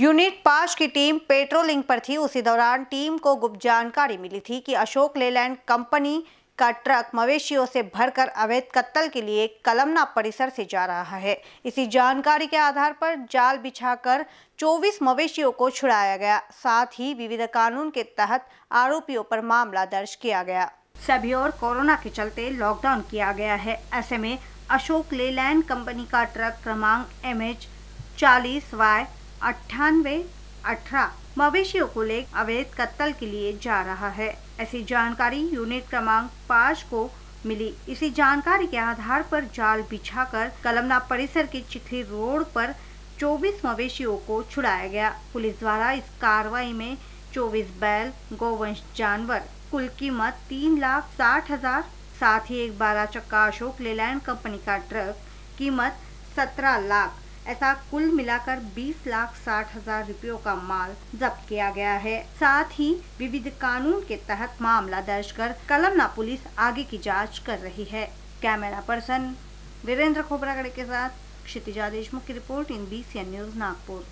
unit पांच की team patrolling पर थी उसी दौरान टीम को गुप्त जानकारी मिली थी कि अशोक लेलैंड कंपनी का ट्रक मवेशियों से भरकर अवैध कत्ल के लिए कलमना परिसर से जा रहा है इसी जानकारी के आधार पर जाल बिछाकर 24 मवेशियों को छुड़ाया गया साथ ही विविध कानून के तहत आरोपियों पर मामला दर्ज किया गया सभी और कोरोना के चलते लॉकडाउन किया गया है ऐसे में अशोक लेलैंड कंपनी का ट्रक क्रमांक एम एच चालीस वाई अट्ठानवे अठारह मवेशियों को ले अवैध कत्ल के लिए जा रहा है ऐसी जानकारी यूनिट क्रमांक पाँच को मिली इसी जानकारी के आधार पर जाल बिछाकर कलमना परिसर के चिखली रोड पर 24 मवेशियों को छुड़ाया गया पुलिस द्वारा इस कार्रवाई में 24 बैल गोवंश जानवर कुल कीमत तीन लाख साठ हजार साथ ही एक बारह चक्का अशोक लेलैंड कंपनी का ट्रक कीमत सत्रह लाख ऐसा कुल मिलाकर बीस लाख साठ हजार रूपयों का माल जब्त किया गया है साथ ही विविध कानून के तहत मामला दर्ज कर कलमना पुलिस आगे की जाँच कर रही है कैमरा पर्सन वीरेंद्र खोबरागड़े के साथ क्षितिजा देशमुख की report in B news Nagpur